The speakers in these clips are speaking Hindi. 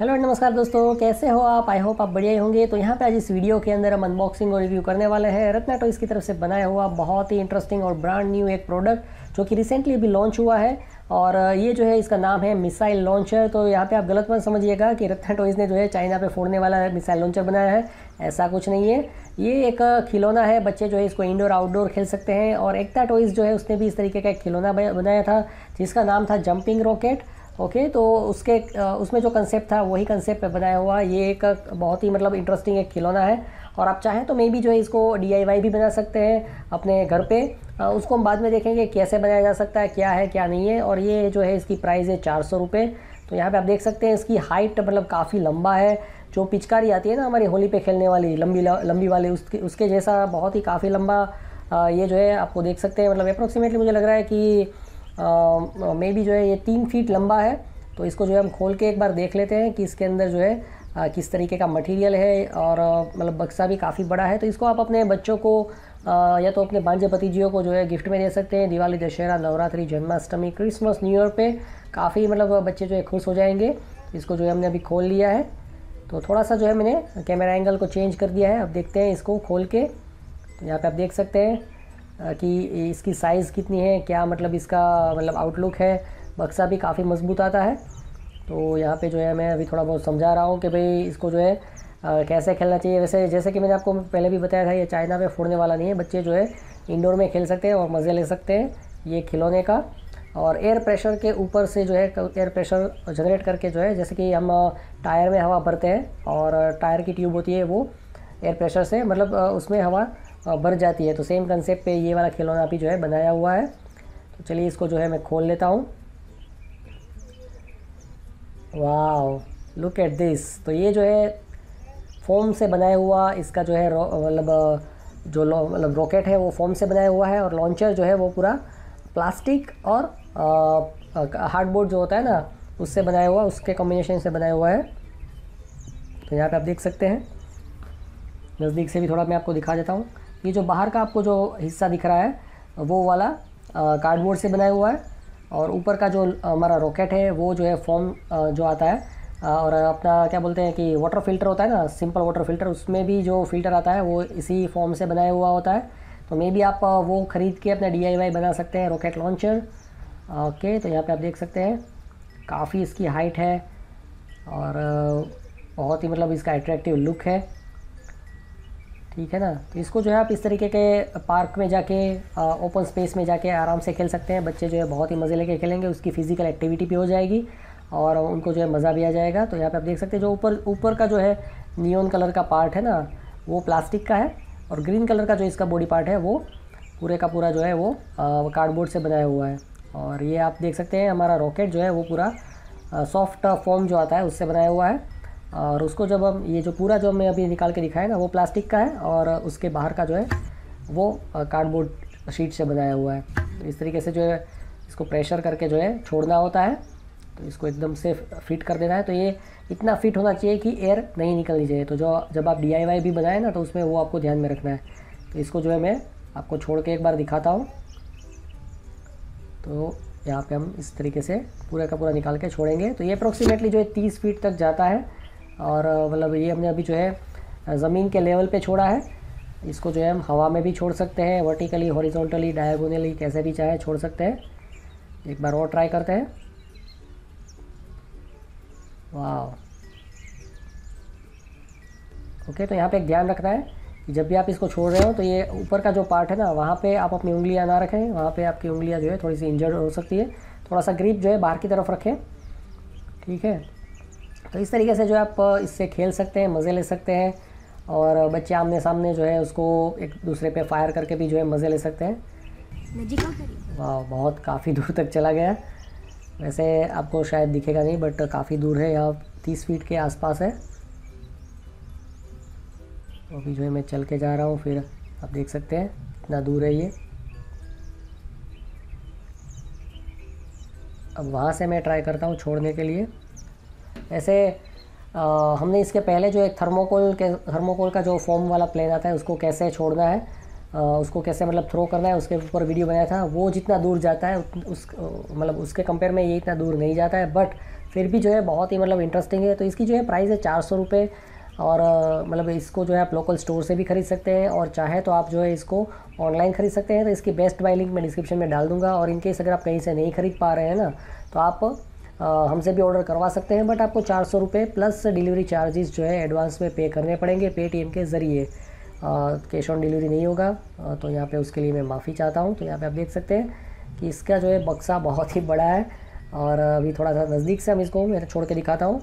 हेलो नमस्कार दोस्तों कैसे हो आप आई होप आप बढ़िया होंगे तो यहाँ पे आज इस वीडियो के अंदर हम अनबॉक्सिंग और रिव्यू करने वाले हैं रत्ना टॉयज़ की तरफ से बनाया हुआ बहुत ही इंटरेस्टिंग और ब्रांड न्यू एक प्रोडक्ट जो कि रिसेंटली भी लॉन्च हुआ है और ये जो है इसका नाम है मिसाइल लॉन्चर तो यहाँ पे आप गलत मत समझिएगा कि रत्ना टॉयज़ ने जो है चाइना पे फोड़ने वाला मिसाइल लॉन्चर बनाया है ऐसा कुछ नहीं है ये एक खिलौना है बच्चे जो है इसको इंडोर आउटडोर खेल सकते हैं और एकता टॉयज़ जो है उसने भी इस तरीके का एक खिलौना बनाया था जिसका नाम था जंपिंग रॉकेट ओके तो उसके उसमें जो कंसेप्ट था वही कंसेप्ट बनाया हुआ ये एक बहुत ही मतलब इंटरेस्टिंग एक खिलौना है और आप चाहें तो मे भी जो है इसको डी भी बना सकते हैं अपने घर पे उसको हम बाद में देखेंगे कैसे बनाया जा सकता है क्या है क्या नहीं है और ये जो है इसकी प्राइस है चार सौ रुपये तो यहाँ पे आप देख सकते हैं इसकी हाइट मतलब काफ़ी लंबा है जो पिचकारी आती है ना हमारी होली पे खेलने वाली लंबी लंबी वाली उसके उसके जैसा बहुत ही काफ़ी लंबा ये जो है आपको देख सकते हैं मतलब अप्रोक्सीमेटली मुझे लग रहा है कि मे बी तो जो है ये तीन फीट लंबा है तो इसको जो है हम खोल के एक बार देख लेते हैं कि इसके अंदर जो है आ, किस तरीके का मटेरियल है और मतलब बक्सा भी काफ़ी बड़ा है तो इसको आप अपने बच्चों को आ, या तो अपने भांजे भतीजियों को जो है गिफ्ट में दे सकते हैं Diwali Dussehra Navratri Janmashtami Christmas new year पे काफ़ी मतलब बच्चे जो है खुश हो जाएंगे इसको जो है हमने अभी खोल लिया है तो थोड़ा सा जो है मैंने कैमरा एंगल को चेंज कर दिया है अब देखते हैं इसको खोल के तो यहाँ पर आप देख सकते हैं कि इसकी साइज़ कितनी है क्या मतलब इसका मतलब आउटलुक है बक्सा भी काफ़ी मज़बूत आता है तो यहाँ पे जो है मैं अभी थोड़ा बहुत समझा रहा हूँ कि भाई इसको जो है आ, कैसे खेलना चाहिए वैसे जैसे कि मैंने आपको पहले भी बताया था ये चाइना में फोड़ने वाला नहीं है बच्चे जो है इंडोर में खेल सकते हैं और मज़े ले सकते हैं ये खिलौने का और एयर प्रेशर के ऊपर से जो है एयर प्रेशर जनरेट करके जो है जैसे कि हम टायर में हवा भरते हैं और टायर की ट्यूब होती है वो एयर प्रेशर से मतलब उसमें हवा भर जाती है तो सेम कंसेप्ट पे ये वाला खिलौना भी जो है बनाया हुआ है तो चलिए इसको जो है मैं खोल लेता हूँ वाह लुक एट दिस तो ये जो है फोम से बनाया हुआ इसका जो है मतलब जो मतलब रॉकेट है वो फोम से बनाया हुआ है और लॉन्चर जो है वो पूरा प्लास्टिक और हार्डबोर्ड जो होता है ना उससे बनाया हुआ उसके कॉम्बिनेशन से बनाया हुआ है तो यहाँ पे आप देख सकते हैं नज़दीक से भी थोड़ा मैं आपको दिखा देता हूँ ये जो बाहर का आपको जो हिस्सा दिख रहा है वो वाला कार्डबोर्ड से बनाया हुआ है और ऊपर का जो हमारा रॉकेट है वो जो है फॉर्म जो आता है और अपना क्या बोलते हैं कि वाटर फिल्टर होता है ना सिंपल वाटर फिल्टर उसमें भी जो फिल्टर आता है वो इसी फॉर्म से बनाया हुआ होता है तो मे भी आप वो ख़रीद के अपना डी बना सकते हैं रॉकेट लॉन्चर ओके तो यहाँ पे आप देख सकते हैं काफ़ी इसकी हाइट है और बहुत ही मतलब इसका अट्रैक्टिव लुक है ठीक है ना तो इसको जो है आप इस तरीके के पार्क में जाके ओपन स्पेस में जाके आराम से खेल सकते हैं बच्चे जो है बहुत ही मज़े लेके खेलेंगे उसकी फ़िज़िकल एक्टिविटी भी हो जाएगी और उनको जो है मज़ा भी आ जाएगा तो यहाँ पे आप देख सकते हैं जो ऊपर ऊपर का जो है नियोन कलर का पार्ट है ना वो प्लास्टिक का है और ग्रीन कलर का जो इसका बॉडी पार्ट है वो पूरे का पूरा जो है वो कार्डबोर्ड से बनाया हुआ है और ये आप देख सकते हैं हमारा रॉकेट जो है वो पूरा सॉफ्ट फॉर्म जो आता है उससे बनाया हुआ है और उसको जब हम ये जो पूरा जो हमें अभी निकाल के दिखाया ना वो प्लास्टिक का है और उसके बाहर का जो है वो कार्डबोर्ड शीट से बनाया हुआ है तो इस तरीके से जो है इसको प्रेशर करके जो है छोड़ना होता है तो इसको एकदम से फिट कर देना है तो ये इतना फिट होना चाहिए कि एयर नहीं निकलनी चाहिए तो जो जब आप डी भी बनाएं ना तो उसमें वो आपको ध्यान में रखना है तो इसको जो है मैं आपको छोड़ के एक बार दिखाता हूँ तो यहाँ पे हम इस तरीके से पूरा का पूरा निकाल के छोड़ेंगे तो ये अप्रोक्सीमेटली जो है तीस फीट तक जाता है और मतलब ये हमने अभी जो है ज़मीन के लेवल पे छोड़ा है इसको जो है हम हवा में भी छोड़ सकते हैं वर्टिकली हॉरिजॉन्टली डायगोनली कैसे भी चाहे छोड़ सकते हैं एक बार और ट्राई करते हैं वाह ओके तो यहाँ पे एक ध्यान रखना है कि जब भी आप इसको छोड़ रहे हो तो ये ऊपर का जो पार्ट है ना वहाँ पे आप अपनी उंगलियाँ ना रखें वहाँ पे आपकी उंगलियाँ जो है थोड़ी सी इंजर्ड हो सकती है थोड़ा सा ग्रिप जो है बाहर की तरफ रखें ठीक है तो इस तरीके से जो आप इससे खेल सकते हैं मज़े ले सकते हैं और बच्चे आमने सामने जो है उसको एक दूसरे पे फायर करके भी जो है मज़े ले सकते हैं वाह बहुत काफ़ी दूर तक चला गया वैसे आपको शायद दिखेगा नहीं बट काफ़ी दूर है यहाँ तीस फीट के आसपास है तो अभी जो है मैं चल के जा रहा हूँ फिर आप देख सकते हैं कितना दूर है ये अब वहाँ से मैं ट्राई करता हूँ छोड़ने के लिए ऐसे आ, हमने इसके पहले जो एक थर्मोकोल के थर्मोकोल का जो फॉर्म वाला प्लेन आता है उसको कैसे छोड़ना है आ, उसको कैसे मतलब थ्रो करना है उसके ऊपर वीडियो बनाया था वो जितना दूर जाता है उस मतलब उसके कंपेयर में ये इतना दूर नहीं जाता है बट फिर भी जो है बहुत ही मतलब इंटरेस्टिंग है तो इसकी जो है प्राइस है चार सौ रुपये और मतलब इसको जो है आप लोकल स्टोर से भी खरीद सकते हैं और चाहे तो आप जो है इसको ऑनलाइन खरीद सकते हैं तो इसकी बेस्ट बाय लिंक मैं डिस्क्रिप्शन में डाल दूंगा और इनकेस अगर आप कहीं से नहीं खरीद पा रहे हैं ना तो आप हमसे भी ऑर्डर करवा सकते हैं बट आपको चार सौ रुपये प्लस डिलीवरी चार्जेस जो है एडवांस में पे करने पड़ेंगे एम के ज़रिए कैश ऑन डिलीवरी नहीं होगा आ, तो यहाँ पे उसके लिए मैं माफ़ी चाहता हूँ तो यहाँ पे आप देख सकते हैं कि इसका जो है बक्सा बहुत ही बड़ा है और अभी थोड़ा सा नज़दीक से हम इसको मैं छोड़ के दिखाता हूँ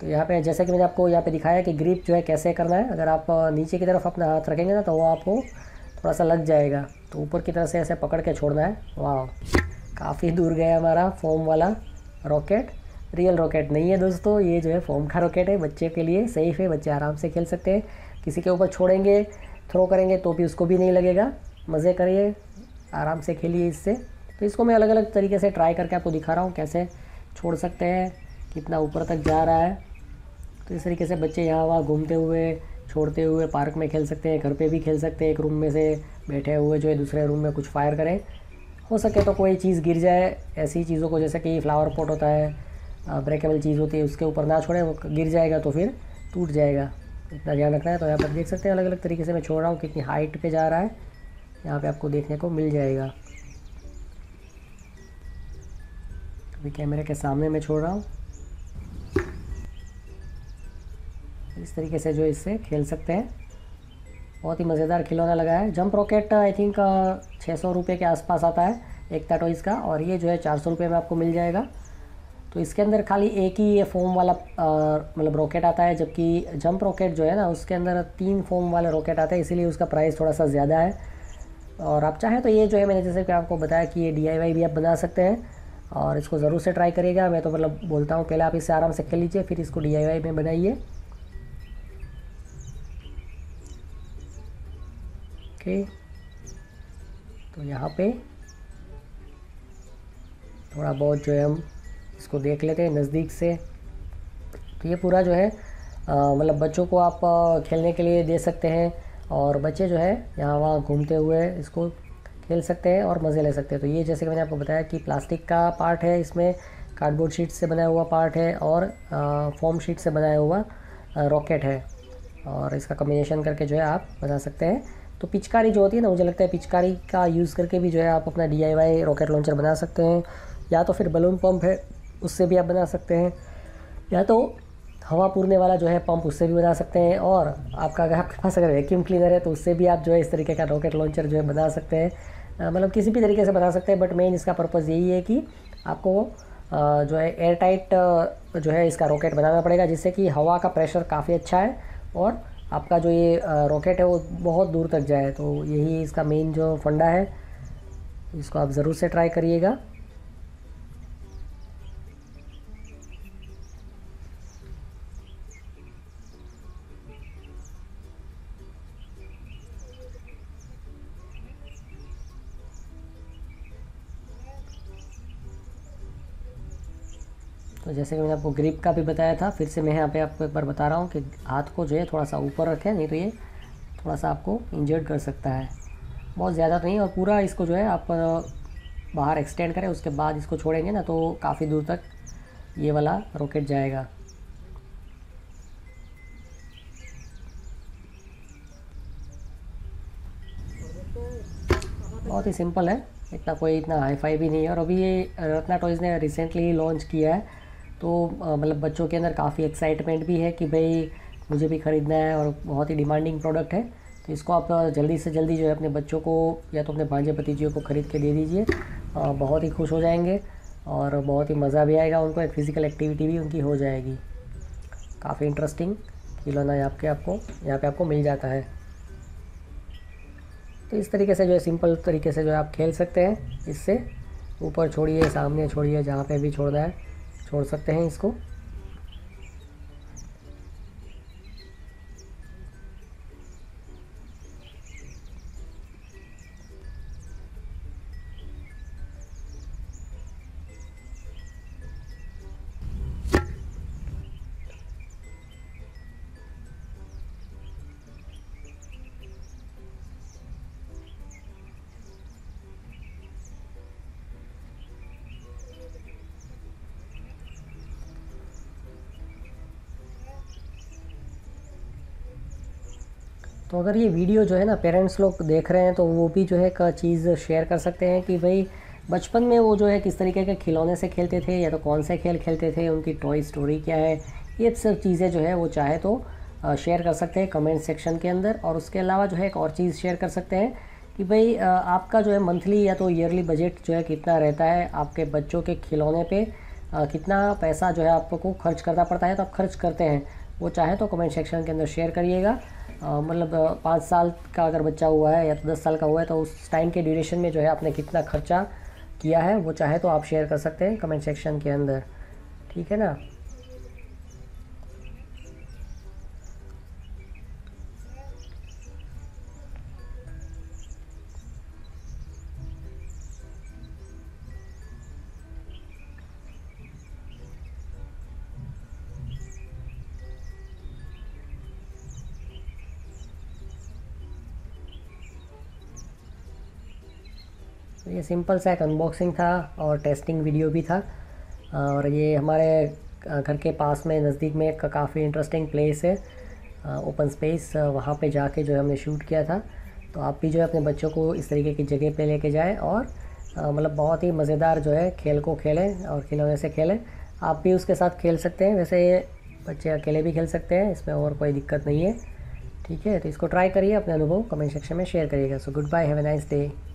तो यहाँ पे जैसे कि मैंने आपको यहाँ पे दिखाया कि ग्रिप जो है कैसे करना है अगर आप नीचे की तरफ अपना हाथ रखेंगे ना तो वो आपको थोड़ा सा लग जाएगा तो ऊपर की तरफ से ऐसे पकड़ के छोड़ना है वाह काफ़ी दूर गया हमारा फोम वाला रॉकेट रियल रॉकेट नहीं है दोस्तों ये जो है फोम का रॉकेट है बच्चे के लिए सेफ़ है बच्चे आराम से खेल सकते हैं किसी के ऊपर छोड़ेंगे थ्रो करेंगे तो भी उसको भी नहीं लगेगा मज़े करिए आराम से खेलिए इससे तो इसको मैं अलग अलग तरीके से ट्राई करके आपको दिखा रहा हूँ कैसे छोड़ सकते हैं कितना ऊपर तक जा रहा है तो इस तरीके से बच्चे यहाँ वहाँ घूमते हुए छोड़ते हुए पार्क में खेल सकते हैं घर पे भी खेल सकते हैं एक रूम में से बैठे हुए जो है दूसरे रूम में कुछ फायर करें हो सके तो कोई चीज़ गिर जाए ऐसी चीज़ों को जैसे कि फ्लावर पॉट होता है ब्रेकेबल चीज़ होती है उसके ऊपर ना छोड़े वो गिर जाएगा तो फिर टूट जाएगा इतना ध्यान रखना है तो यहाँ पर देख सकते हैं अलग अलग तरीके से मैं छोड़ रहा हूँ कितनी हाइट पे जा रहा है यहाँ पे आपको देखने को मिल जाएगा अभी कैमरे के सामने मैं छोड़ रहा हूँ इस तरीके से जो इससे खेल सकते हैं बहुत ही मज़ेदार खिलौना लगा है जंप रॉकेट आई थिंक छः सौ रुपये के आसपास आता है एक टॉयज़ का और ये जो है चार सौ रुपये में आपको मिल जाएगा तो इसके अंदर खाली एक ही ये फोम वाला मतलब रॉकेट आता है जबकि जंप रॉकेट जो है ना उसके अंदर तीन फोम वाले रॉकेट आते हैं इसीलिए उसका प्राइस थोड़ा सा ज़्यादा है और आप चाहें तो ये जो है मैंने जैसे कि आपको बताया कि ये डी भी आप बना सकते हैं और इसको ज़रूर से ट्राई करिएगा मैं तो मतलब बोलता हूँ पहले आप इसे आराम से खेल लीजिए फिर इसको डी में बनाइए ओके तो यहाँ पे थोड़ा बहुत जो है हम इसको देख लेते हैं नज़दीक से तो ये पूरा जो है मतलब बच्चों को आप खेलने के लिए दे सकते हैं और बच्चे जो है यहाँ वहाँ घूमते हुए इसको खेल सकते हैं और मज़े ले सकते हैं तो ये जैसे कि मैंने आपको बताया कि प्लास्टिक का पार्ट है इसमें कार्डबोर्ड शीट से बनाया हुआ पार्ट है और फॉर्म शीट से बनाया हुआ रॉकेट है और इसका कम्बिनेशन करके जो है आप बना सकते हैं तो पिचकारी जो होती है ना मुझे लगता है पिचकारी का यूज़ करके भी जो है आप अपना डी रॉकेट लॉन्चर बना सकते हैं या तो फिर बलून पम्प है उससे भी आप बना सकते हैं या तो हवा पूरने वाला जो है पंप उससे भी बना सकते हैं और आपका अगर आपके पास अगर वैक्यूम क्लीनर है तो उससे भी आप जो है इस तरीके का रॉकेट लॉन्चर जो है बना सकते हैं मतलब किसी भी तरीके से बना सकते हैं बट मेन इसका पर्पज़ यही है कि आपको जो है एयर टाइट जो है इसका रॉकेट बनाना पड़ेगा जिससे कि हवा का प्रेशर काफ़ी अच्छा है और आपका जो ये रॉकेट है वो बहुत दूर तक जाए तो यही इसका मेन जो फंडा है इसको आप ज़रूर से ट्राई करिएगा तो जैसे कि मैंने आपको ग्रिप का भी बताया था फिर से मैं यहाँ पे आपको एक बार बता रहा हूँ कि हाथ को जो है थोड़ा सा ऊपर रखें नहीं तो ये थोड़ा सा आपको इंजर्ड कर सकता है बहुत ज़्यादा तो नहीं और पूरा इसको जो है आप बाहर एक्सटेंड करें उसके बाद इसको छोड़ेंगे ना तो काफ़ी दूर तक ये वाला रॉकेट जाएगा बहुत ही सिंपल है इतना कोई इतना हाई फाई भी नहीं है और अभी ये रत्ना टॉयज़ ने रिसेंटली लॉन्च किया है तो मतलब बच्चों के अंदर काफ़ी एक्साइटमेंट भी है कि भाई मुझे भी ख़रीदना है और बहुत ही डिमांडिंग प्रोडक्ट है तो इसको आप जल्दी से जल्दी जो है अपने बच्चों को या तो अपने भांजे भतीजियों को ख़रीद के दे दीजिए बहुत ही खुश हो जाएंगे और बहुत ही मज़ा भी आएगा उनको एक फ़िज़िकल एक्टिविटी भी उनकी हो जाएगी काफ़ी इंटरेस्टिंग खिलौना यहाँ पे आपको यहाँ पे आपको मिल जाता है तो इस तरीके से जो है सिंपल तरीके से जो है आप खेल सकते हैं इससे ऊपर छोड़िए सामने छोड़िए जहाँ पे भी छोड़ना है छोड़ सकते हैं इसको तो अगर ये वीडियो जो है ना पेरेंट्स लोग देख रहे हैं तो वो भी जो है एक चीज़ शेयर कर सकते हैं कि भाई बचपन में वो जो है किस तरीके के खिलौने से खेलते थे या तो कौन से खेल खेलते थे उनकी टॉय स्टोरी क्या है ये सब चीज़ें जो है वो चाहे तो शेयर कर सकते हैं कमेंट सेक्शन के अंदर और उसके अलावा जो है एक और चीज़ शेयर कर सकते हैं कि भाई आपका जो है मंथली या तो ईयरली बजट जो है कितना रहता है आपके बच्चों के खिलौने पर कितना पैसा जो है आपको खर्च करना पड़ता है तो आप खर्च करते हैं वो चाहे तो कमेंट सेक्शन के अंदर शेयर करिएगा मतलब पाँच साल का अगर बच्चा हुआ है या तो दस साल का हुआ है तो उस टाइम के ड्यूरेशन में जो है आपने कितना खर्चा किया है वो चाहे तो आप शेयर कर सकते हैं कमेंट सेक्शन के अंदर ठीक है ना तो ये सिंपल सा एक अनबॉक्सिंग था और टेस्टिंग वीडियो भी था और ये हमारे घर के पास में नज़दीक में एक काफ़ी इंटरेस्टिंग प्लेस है ओपन स्पेस वहाँ पे जाके जो है हमने शूट किया था तो आप भी जो है अपने बच्चों को इस तरीके की जगह पे लेके जाएं और मतलब बहुत ही मज़ेदार जो है खेल को खेलें और खिलौने से खेलें आप भी उसके साथ खेल सकते हैं वैसे ये बच्चे अकेले भी खेल सकते हैं इसमें और कोई दिक्कत नहीं है ठीक है तो इसको ट्राई करिए अपने अनुभव कमेंट सेक्शन में शेयर करिएगा so goodbye have a nice day